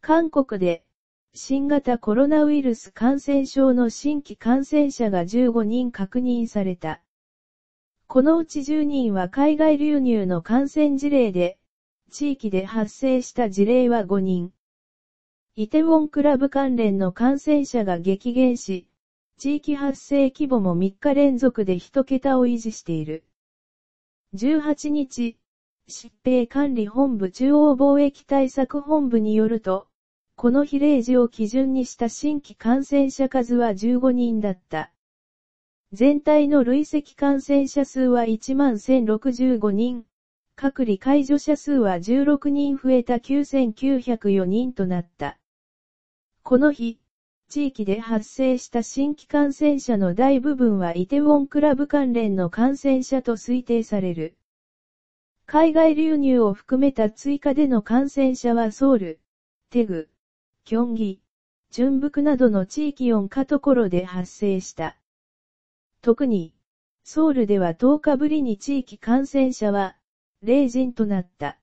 韓国で、新型コロナウイルス感染症の新規感染者が15人確認された。このうち10人は海外流入の感染事例で、地域で発生した事例は5人。イテウォンクラブ関連の感染者が激減し、地域発生規模も3日連続で1桁を維持している。18日、疾病管理本部中央貿易対策本部によると、この比例時を基準にした新規感染者数は15人だった。全体の累積感染者数は11,065人、隔離解除者数は16人増えた9,904人となった。この日、地域で発生した新規感染者の大部分はイテウォンクラブ関連の感染者と推定される。海外流入を含めた追加での感染者はソウル、テグ、キョンギ、純北などの地域4かところで発生した。特に、ソウルでは10日ぶりに地域感染者は、0人となった。